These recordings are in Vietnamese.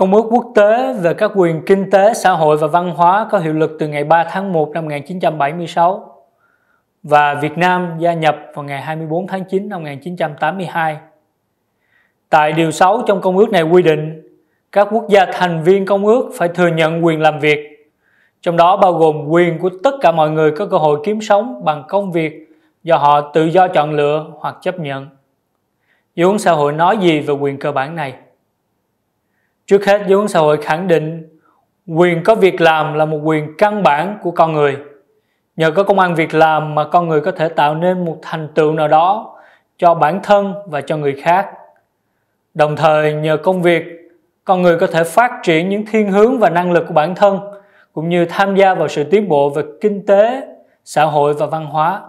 Công ước quốc tế về các quyền kinh tế, xã hội và văn hóa có hiệu lực từ ngày 3 tháng 1 năm 1976 và Việt Nam gia nhập vào ngày 24 tháng 9 năm 1982. Tại điều 6 trong công ước này quy định các quốc gia thành viên công ước phải thừa nhận quyền làm việc, trong đó bao gồm quyền của tất cả mọi người có cơ hội kiếm sống bằng công việc do họ tự do chọn lựa hoặc chấp nhận. Dự xã hội nói gì về quyền cơ bản này? Trước hết dấu ấn xã hội khẳng định quyền có việc làm là một quyền căn bản của con người. Nhờ có công an việc làm mà con người có thể tạo nên một thành tựu nào đó cho bản thân và cho người khác. Đồng thời nhờ công việc, con người có thể phát triển những thiên hướng và năng lực của bản thân cũng như tham gia vào sự tiến bộ về kinh tế, xã hội và văn hóa.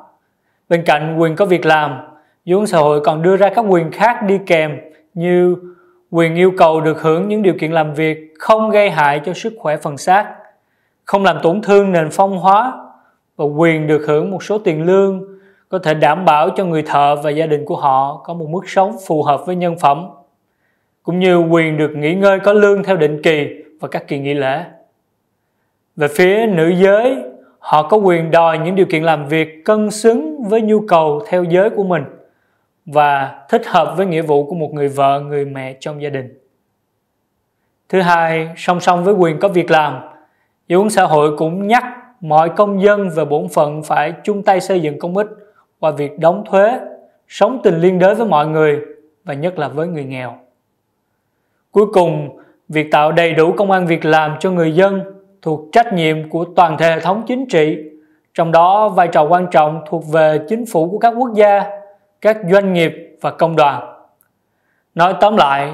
Bên cạnh quyền có việc làm, dấu ấn xã hội còn đưa ra các quyền khác đi kèm như quyền yêu cầu được hưởng những điều kiện làm việc không gây hại cho sức khỏe phần xác không làm tổn thương nền phong hóa và quyền được hưởng một số tiền lương có thể đảm bảo cho người thợ và gia đình của họ có một mức sống phù hợp với nhân phẩm cũng như quyền được nghỉ ngơi có lương theo định kỳ và các kỳ nghỉ lễ về phía nữ giới họ có quyền đòi những điều kiện làm việc cân xứng với nhu cầu theo giới của mình và thích hợp với nghĩa vụ của một người vợ, người mẹ trong gia đình. Thứ hai, song song với quyền có việc làm, dự án xã hội cũng nhắc mọi công dân về bổn phận phải chung tay xây dựng công ích qua việc đóng thuế, sống tình liên đới với mọi người và nhất là với người nghèo. Cuối cùng, việc tạo đầy đủ công an việc làm cho người dân thuộc trách nhiệm của toàn thể hệ thống chính trị, trong đó vai trò quan trọng thuộc về chính phủ của các quốc gia các doanh nghiệp và công đoàn. Nói tóm lại,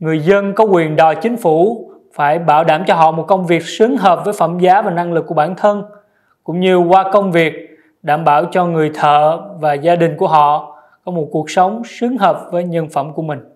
người dân có quyền đòi chính phủ phải bảo đảm cho họ một công việc xứng hợp với phẩm giá và năng lực của bản thân, cũng như qua công việc đảm bảo cho người thợ và gia đình của họ có một cuộc sống xứng hợp với nhân phẩm của mình.